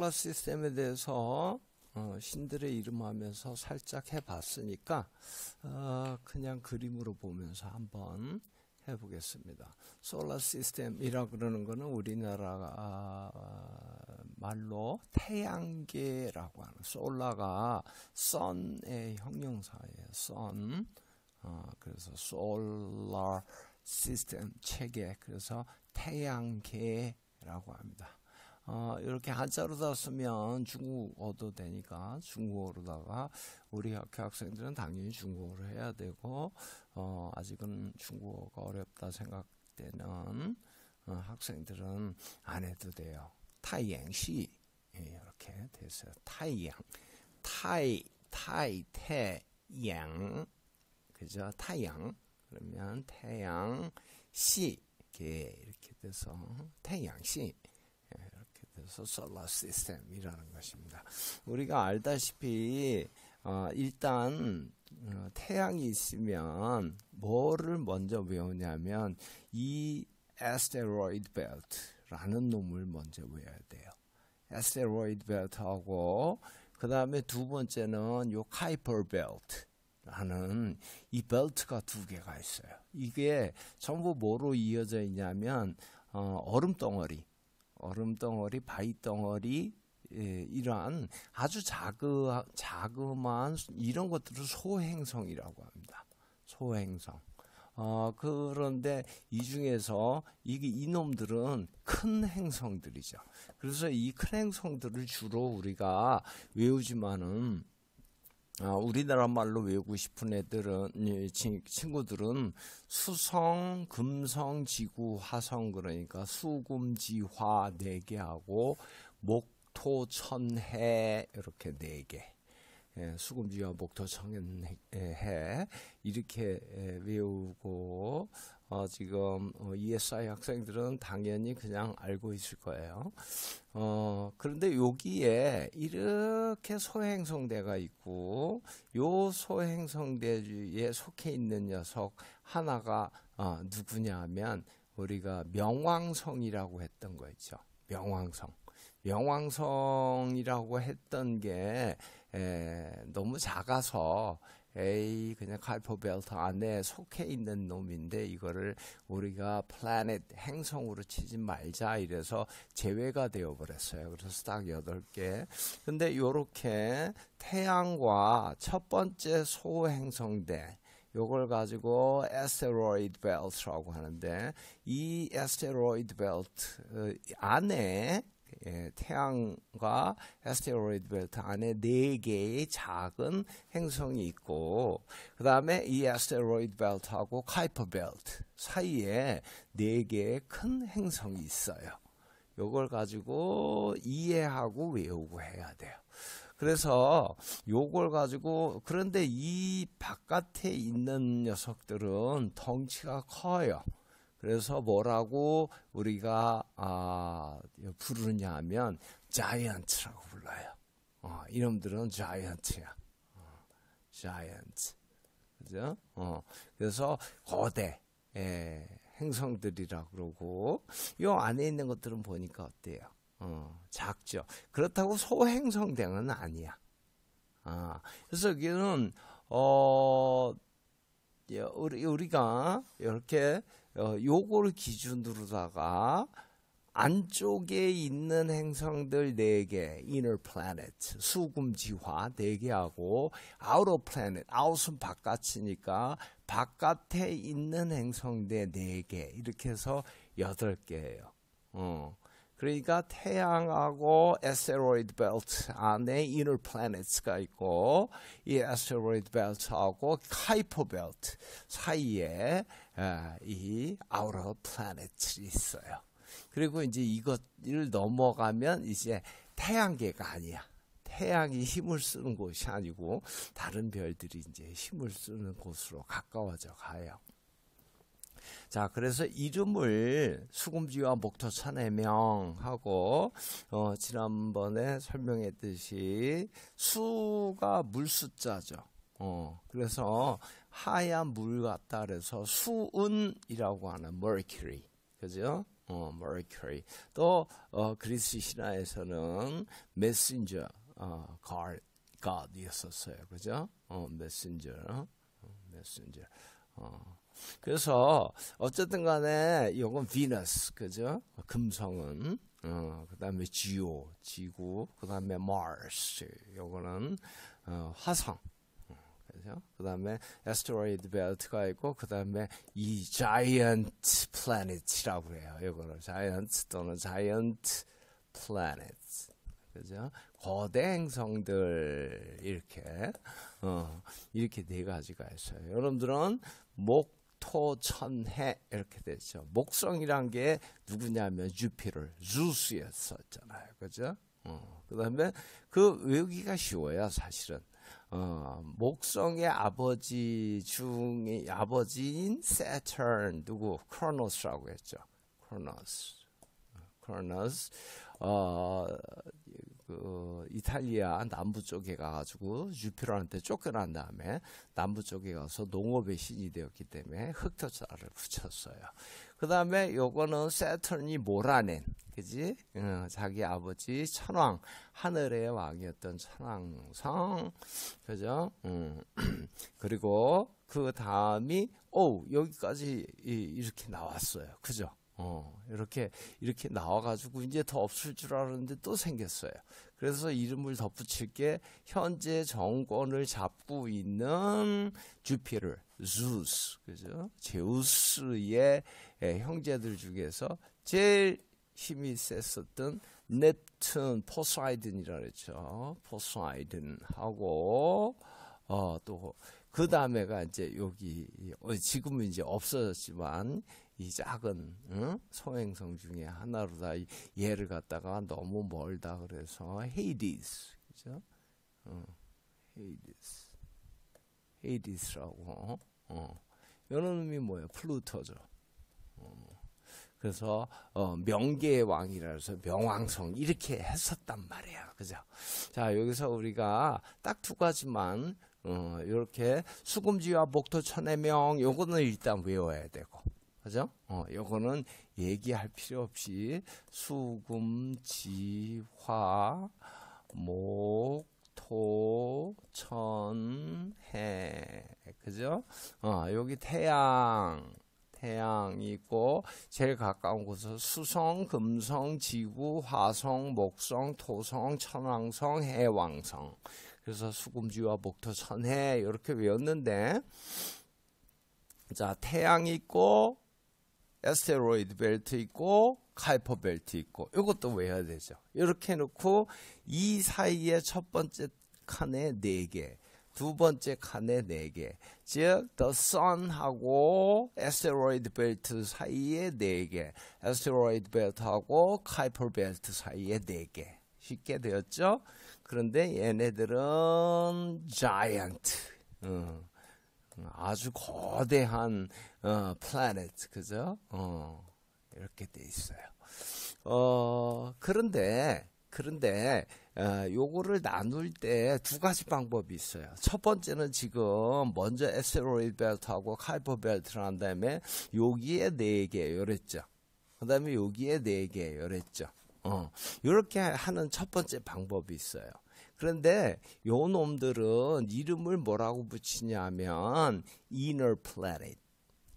솔라 시스템에 대해서 어, 신들의 이름 하면서 살짝 해봤으니까 어, 그냥 그림으로 보면서 한번 해보겠습니다. 솔라 시스템이라 그러는 거는 우리나라 아, 말로 태양계라고 하는 솔라가 sun의 형용사예요. sun 어, 그래서 solar system 체계 그래서 태양계라고 합니다. 어, 이렇게 한자로 다 쓰면 중국어도 되니까 중국어로다가 우리 학교 학생들은 당연히 중국어로 해야 되고 어, 아직은 중국어가 어렵다 생각되는 어, 학생들은 안 해도 돼요. 타이양시 예, 이렇게 됐어요. 타이양 타이 타이 태양 그죠? 타양 그러면 태양 시이렇 이렇게 돼서 태양 시 그래서 솔라 시스템이라는 것입니다. 우리가 알다시피 어, 일단 어, 태양이 있으면 뭐를 먼저 외우냐면 이 asteroid belt라는 놈을 먼저 외워야 돼요. asteroid belt하고 그 다음에 두 번째는 요 카이퍼 벨트 라는이 벨트가 두 개가 있어요. 이게 전부 뭐로 이어져 있냐면 어, 얼음 덩어리 얼음 덩어리, 바위 덩어리 예, 이러한 아주 자그 자그마한 이런 것들을 소행성이라고 합니다. 소행성. 어, 그런데 이 중에서 이게 이놈들은 큰 행성들이죠. 그래서 이 큰 행성들을 주로 우리가 외우지만은 아, 우리나라 말로 외우고 싶은 애들은 예, 친구들은 수성, 금성, 지구, 화성 그러니까 수금지화 네 개하고 목토, 천해 이렇게 네 개. 예, 수금지와 목토성연해 이렇게 예, 외우고 어, 지금 어, ESI 학생들은 당연히 그냥 알고 있을 거예요. 어, 그런데 여기에 이렇게 소행성대가 있고 요 소행성대에 속해 있는 녀석 하나가 어, 누구냐면 우리가 명왕성이라고 했던 거 있죠. 명왕성. 명왕성이라고 했던 게 에, 예, 너무 작아서 에이 그냥 칼퍼벨트 안에 속해 있는 놈인데 이거를 우리가 플래닛 행성으로 치지 말자 이래서 제외가 되어 버렸어요. 그래서 딱 여덟 개. 근데 요렇게 태양과 첫 번째 소행성대 요걸 가지고 에스테로이드 벨트라고 하는데 이 에스테로이드 벨트 안에 예, 태양과 에스테로이드 벨트 안에 네 개의 작은 행성이 있고 그 다음에 이 에스테로이드 벨트하고 카이퍼 벨트 사이에 네 개의 큰 행성이 있어요. 요걸 가지고 이해하고 외우고 해야 돼요. 그래서 요걸 가지고 그런데 이 바깥에 있는 녀석들은 덩치가 커요. 그래서 뭐라고 우리가 아, 부르느냐 하면 자이언츠라고 불러요. 어, 이놈들은 자이언츠야. 어, 자이언츠. 그죠? 어, 그래서 거대 예, 행성들이라 그러고 요 안에 있는 것들은 보니까 어때요? 어, 작죠. 그렇다고 소행성대는 아니야. 아, 그래서 여기는 어 우리 우리가 이렇게 어, 요거를 기준으로다가 안쪽에 있는 행성들 4개, inner planet, 수금지화 4개하고 outer planet, out은 바깥이니까 바깥에 있는 행성대 4개 이렇게 해서 8개예요. 어. 그러니까 태양하고 asteroid belt 안에 inner planets가 있고 이 asteroid belt하고 카이퍼 belt 사이에 아, 이 outer planet이 있어요. 그리고 이제 이것을 넘어가면 이제 태양계가 아니야. 태양이 힘을 쓰는 곳이 아니고 다른 별들이 이제 힘을 쓰는 곳으로 가까워져 가요. 자, 그래서 이름을 수금지와 목토 천해명하고 어, 지난번에 설명했듯이 수가 물수자죠. 어, 그래서 하얀 물 같다 그래서 수은이라고 하는 mercury. 그죠? 어, mercury. 또 어, 그리스 신화에서는 messenger 어, god god이었었어요. 그죠? 어, messenger. 어, m e s 어. 그래서 어쨌든 간에 이건 비너스 그죠? 금성은 어, 그다음에 지오 지구 그다음에 마스 요거는 어, 화성 그다음에에스 t e r o i 트가 있고 그다음에 이 자이언트 플래닛이라고 해요. 요거는 자이언트 또는 자이언트 플래닛 그죠? 거대 행성들 이렇게 어, 이렇게 네 가지가 있어요. 여러분들은 목 토천해 이렇게 되죠. 목성이란 게 누구냐면 주피를 주스였었잖아요. 그죠? 어, 그다음에 그 외우기가 쉬워요, 사실은. 어, 목성의 아버지 중에 아버지인 세턴 누구 크로노스라고 했죠. 크로노스. 어, 크로노스. 어, 그 어, 이탈리아 남부 쪽에 가가지고 유피로한테 쫓겨난 다음에 남부 쪽에 가서 농업의 신이 되었기 때문에 흑토자를 붙였어요. 그 다음에 요거는 세턴이 몰아낸, 그지? 어, 자기 아버지 천왕, 하늘의 왕이었던 천왕성, 그죠? 음. 그리고 그 다음이, 오, 여기까지 이, 이렇게 나왔어요. 그죠? 어, 이렇게 이렇게 나와가지고 이제 더 없을 줄 알았는데 또 생겼어요. 그래서 이름을 덧붙일 게 현재 정권을 잡고 있는 주피를 주스 그죠? 제우스의 예, 형제들 중에서 제일 힘이 셌었던 넵튼 포사이든이라 그랬죠. 포사이든하고 어, 또그 다음에가 이제 여기 어, 지금은 이제 없어졌지만 이 작은 응? 소행성 중에 하나로다 이, 얘를 갖다가 너무 멀다 그래서 헤이디스 그죠? 어, 헤이디스 헤이디스라고 어. 이런 의미 뭐예요? 플루토죠. 어. 그래서 어, 명계의 왕이라서 명왕성 이렇게 했었단 말이야, 그죠? 자 여기서 우리가 딱 두 가지만 어, 이렇게 수금지와 목토 천해명 요거는 일단 외워야 되고 그죠? 어, 요거는 얘기할 필요 없이 수금, 지, 화, 목, 토, 천, 해. 그죠? 어, 여기 태양. 태양이 있고 제일 가까운 곳은 수성, 금성, 지구, 화성, 목성, 토성, 천왕성, 해왕성. 그래서 수금지와 목토 천해 이렇게 외웠는데 자 태양이 있고 에스테로이드 벨트 있고 카이퍼 벨트 있고 이것도 외워야 되죠. 이렇게 놓고 이 사이에 첫 번째 칸에 네 개, 두 번째 칸에 네 개, 즉 the sun하고 에스테로이드 벨트 사이에 네 개, 에스테로이드 벨트하고 카이퍼 벨트 사이에 네 개. 쉽게 되었죠. 그런데 얘네들은 자이언트. 음. 아주 거대한 어, 플래닛 그죠? 어, 이렇게 돼 있어요. 어, 그런데 그런데 어, 요거를 나눌 때 두 가지 방법이 있어요. 첫 번째는 지금 먼저 에스테로이드 벨트하고 카이퍼 벨트를 한 다음에 여기에 네개 요랬죠. 그다음에 여기에 네개 요랬죠. 어, 요렇게 하는 첫 번째 방법이 있어요. 그런데 요 놈들은 이름을 뭐라고 붙이냐면 inner planet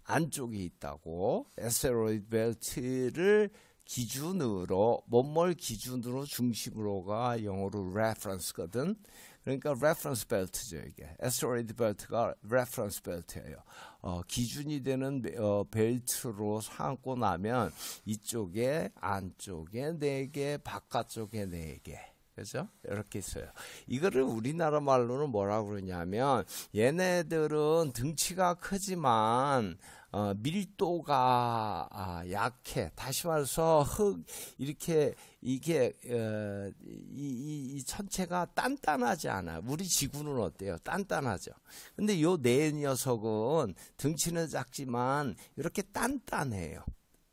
안쪽에 있다고 asteroid belt를 기준으로 뭔뭘 기준으로 중심으로가 영어로 reference거든. 그러니까 reference belt죠 이게. asteroid belt가 reference belt예요. 어, 기준이 되는 어, 벨트로 삼고 나면 이쪽에 안쪽에 네 개, 바깥쪽에 네 개. 그죠? 이렇게 있어요. 이거를 우리나라 말로는 뭐라고 그러냐면 얘네들은 등치가 크지만 어, 밀도가 아, 약해. 다시 말해서 흙 이렇게 이게 어, 이, 이, 이 천체가 단단하지 않아. 우리 지구는 어때요? 단단하죠. 근데 요 네 녀석은 등치는 작지만 이렇게 단단해요.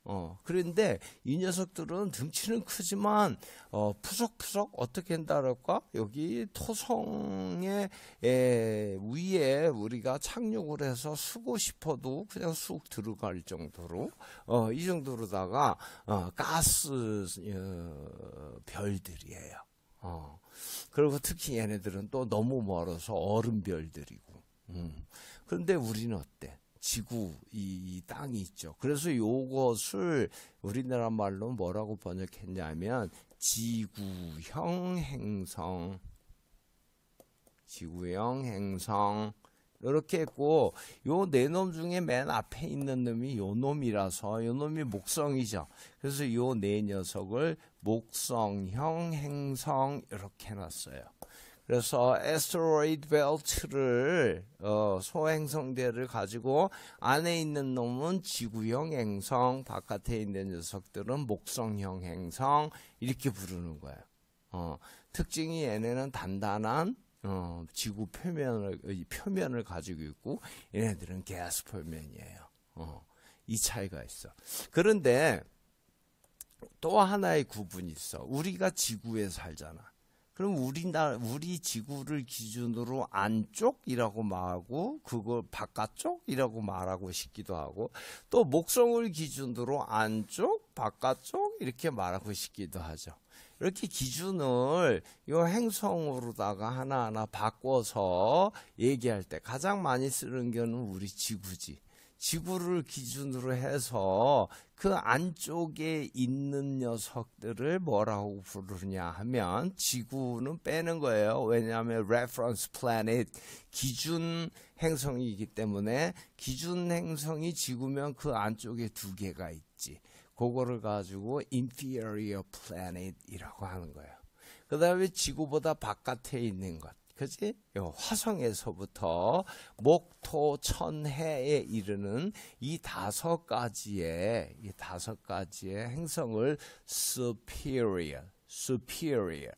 어, 그런데 이 녀석들은 등치는 크지만 어, 푸석푸석 어떻게 한다랄까 여기 토성의 에, 위에 우리가 착륙을 해서 쓰고 싶어도 그냥 쑥 들어갈 정도로 어, 이 정도로다가 어, 가스 어, 별들이에요. 어. 그리고 특히 얘네들은 또 너무 멀어서 얼음별들이고. 음. 그런데 우리는 어때? 지구 이, 이 땅이 있죠. 그래서 요것을 우리나라 말로 뭐라고 번역했냐면 지구형 행성 지구형 행성 이렇게 했고 요 네 놈 중에 맨 앞에 있는 놈이 요 놈이라서 요 놈이 목성이죠. 그래서 요 네 녀석을 목성형 행성 이렇게 해 놨어요. 그래서 에스테로이드 벨트를 어, 소행성대를 가지고 안에 있는 놈은 지구형 행성, 바깥에 있는 녀석들은 목성형 행성 이렇게 부르는 거예요. 어, 특징이 얘네는 단단한 어, 지구 표면을 표면을 가지고 있고 얘네들은 게스 표면이에요. 어, 이 차이가 있어. 그런데 또 하나의 구분이 있어. 우리가 지구에 살잖아. 그럼 우리나라 우리 지구를 기준으로 안쪽이라고 말하고 그걸 바깥쪽이라고 말하고 싶기도 하고 또 목성을 기준으로 안쪽 바깥쪽 이렇게 말하고 싶기도 하죠. 이렇게 기준을 이 행성으로다가 하나하나 바꿔서 얘기할 때 가장 많이 쓰는 거는 우리 지구지. 지구를 기준으로 해서 그 안쪽에 있는 녀석들을 뭐라고 부르냐 하면 지구는 빼는 거예요. 왜냐하면 reference planet 기준 행성이기 때문에 기준 행성이 지구면 그 안쪽에 두 개가 있지. 그거를 가지고 inferior planet이라고 하는 거예요. 그 다음에 지구보다 바깥에 있는 것. 그지? 화성에서부터 목토 천해에 이르는 이 다섯 가지의 이 다섯 가지의 행성을 superior, superior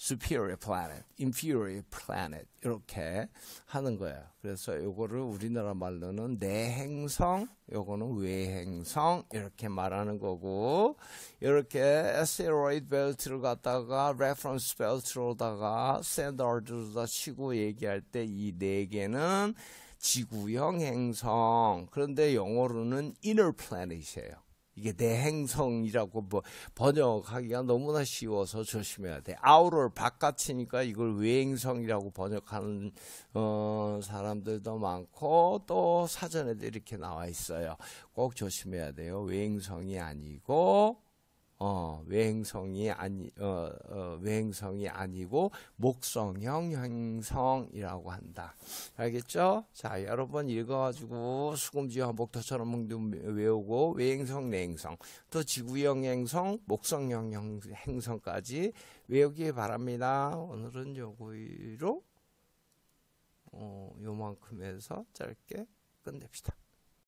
superior planet, inferior planet 이렇게 하는 거예요. 그래서 요거를 우리나라 말로는 내행성, 요거는 외행성 이렇게 말하는 거고 이렇게 asteroid belt를 갖다가 reference belt로다가 standard로다 치고 얘기할 때 이 네 개는 지구형 행성. 그런데 영어로는 inner planet이에요. 이게 내행성이라고 뭐 번역하기가 너무나 쉬워서 조심해야 돼. 아우를 바깥이니까 이걸 외행성이라고 번역하는 어, 사람들도 많고 또 사전에도 이렇게 나와 있어요. 꼭 조심해야 돼요. 외행성이 아니고 어, 외행성이 아니 어, 어, 외행성이 아니고 목성형 행성이라고 한다. 알겠죠? 자, 여러 분 읽어가지고 수금지와 목토처럼 외우고 외행성, 내행성, 또 지구형 행성, 목성형 행성까지 외우기 바랍니다. 오늘은 요거로 어, 요만큼에서 짧게 끝냅시다.